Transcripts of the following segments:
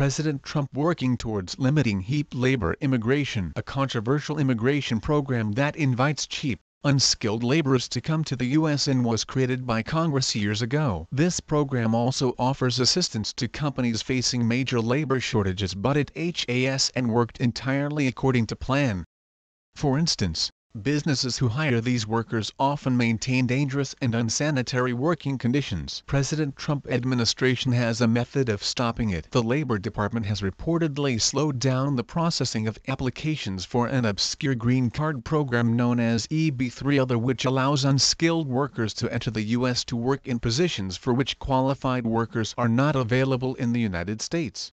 President Trump working towards limiting cheap labor immigration, a controversial immigration program that invites cheap, unskilled laborers to come to the U.S. and was created by Congress years ago. This program also offers assistance to companies facing major labor shortages but it has and worked entirely according to plan. For instance, Businesses who hire these workers often maintain dangerous and unsanitary working conditions. President Trump administration has a method of stopping it. The Labor Department has reportedly slowed down the processing of applications for an obscure green card program known as EB-3 other which allows unskilled workers to enter the U.S. to work in positions for which qualified workers are not available in the United States.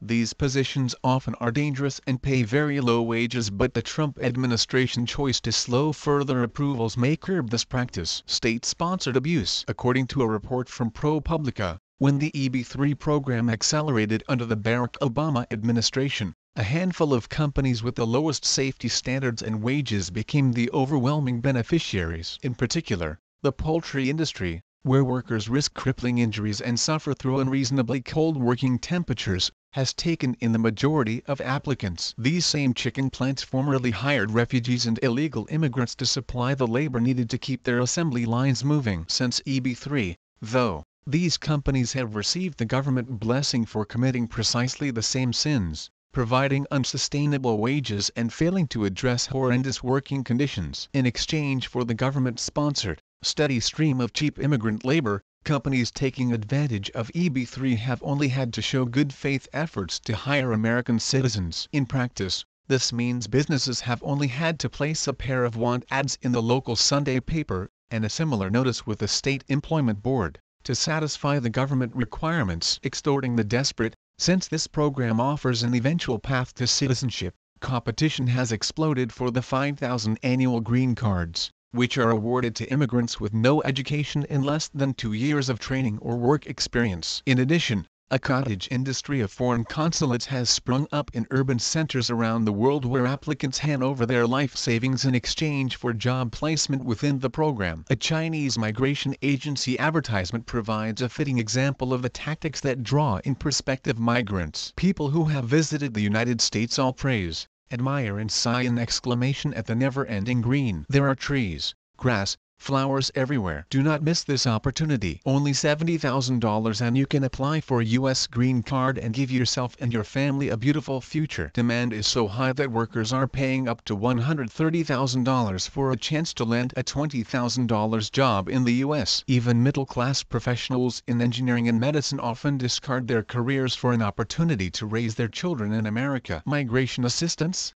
These positions often are dangerous and pay very low wages but the Trump administration choice to slow further approvals may curb this practice. State-sponsored abuse According to a report from ProPublica, when the EB-3 program accelerated under the Barack Obama administration, a handful of companies with the lowest safety standards and wages became the overwhelming beneficiaries. In particular, the poultry industry, where workers risk crippling injuries and suffer through unreasonably cold working temperatures, has taken in the majority of applicants. These same chicken plants formerly hired refugees and illegal immigrants to supply the labor needed to keep their assembly lines moving. Since EB3, though, these companies have received the government blessing for committing precisely the same sins, providing unsustainable wages and failing to address horrendous working conditions. In exchange for the government-sponsored, steady stream of cheap immigrant labor, companies taking advantage of EB-3 have only had to show good faith efforts to hire American citizens. In practice, this means businesses have only had to place a pair of want ads in the local Sunday paper and a similar notice with the State Employment Board to satisfy the government requirements extorting the desperate. Since this program offers an eventual path to citizenship, competition has exploded for the 5,000 annual green cards which are awarded to immigrants with no education and less than two years of training or work experience. In addition, a cottage industry of foreign consulates has sprung up in urban centers around the world where applicants hand over their life savings in exchange for job placement within the program. A Chinese migration agency advertisement provides a fitting example of the tactics that draw in prospective migrants. People who have visited the United States all praise, admire and sigh in exclamation at the never-ending green. There are trees, grass, Flowers everywhere. Do not miss this opportunity. Only $70,000 and you can apply for a U.S. green card and give yourself and your family a beautiful future. Demand is so high that workers are paying up to $130,000 for a chance to land a $20,000 job in the U.S. Even middle-class professionals in engineering and medicine often discard their careers for an opportunity to raise their children in America. Migration Assistance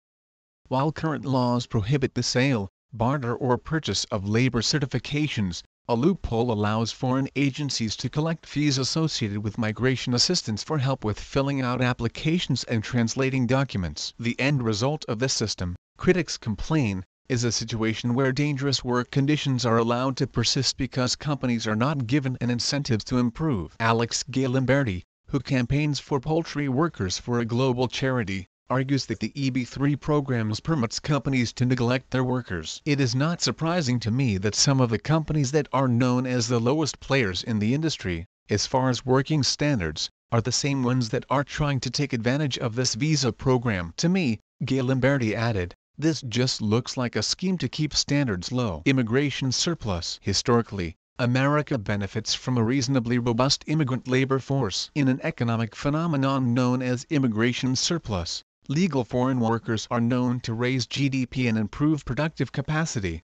While current laws prohibit the sale, barter or purchase of labor certifications, a loophole allows foreign agencies to collect fees associated with migration assistance for help with filling out applications and translating documents. The end result of this system, critics complain, is a situation where dangerous work conditions are allowed to persist because companies are not given an incentive to improve. Alex Galimberti, who campaigns for poultry workers for a global charity, argues that the EB3 programs permits companies to neglect their workers. It is not surprising to me that some of the companies that are known as the lowest players in the industry, as far as working standards, are the same ones that are trying to take advantage of this visa program. To me, Gail Lamberti added, this just looks like a scheme to keep standards low. Immigration surplus. Historically, America benefits from a reasonably robust immigrant labor force. In an economic phenomenon known as immigration surplus, legal foreign workers are known to raise GDP and improve productive capacity.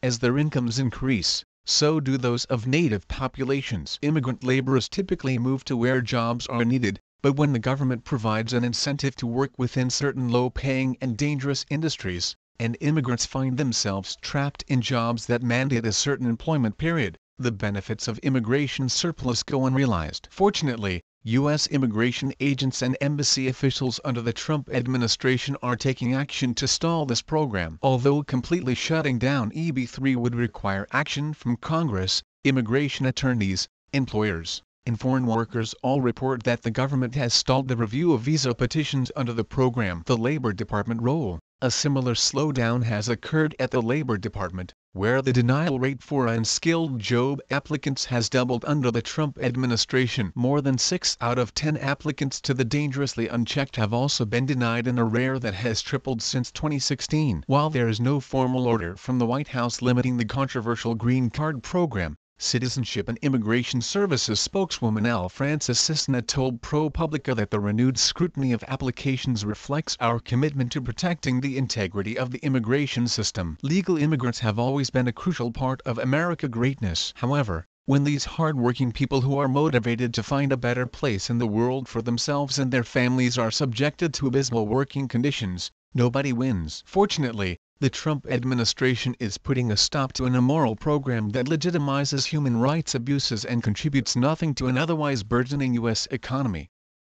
As their incomes increase, so do those of native populations. Immigrant laborers typically move to where jobs are needed, but when the government provides an incentive to work within certain low-paying and dangerous industries, and immigrants find themselves trapped in jobs that mandate a certain employment period, the benefits of immigration surplus go unrealized. Fortunately, U.S. immigration agents and embassy officials under the Trump administration are taking action to stall this program. Although completely shutting down EB-3 would require action from Congress, immigration attorneys, employers, and foreign workers all report that the government has stalled the review of visa petitions under the program. The Labor Department role A similar slowdown has occurred at the Labor Department, where the denial rate for unskilled job applicants has doubled under the Trump administration. More than 6 out of 10 applicants to the dangerously unchecked have also been denied in a rare that has tripled since 2016. While there is no formal order from the White House limiting the controversial green card program, Citizenship and Immigration Services spokeswoman Al Francis Cisna told ProPublica that the renewed scrutiny of applications reflects our commitment to protecting the integrity of the immigration system. Legal immigrants have always been a crucial part of America greatness. However, when these hard-working people who are motivated to find a better place in the world for themselves and their families are subjected to abysmal working conditions, nobody wins. Fortunately, the Trump administration is putting a stop to an immoral program that legitimizes human rights abuses and contributes nothing to an otherwise burgeoning U.S. economy.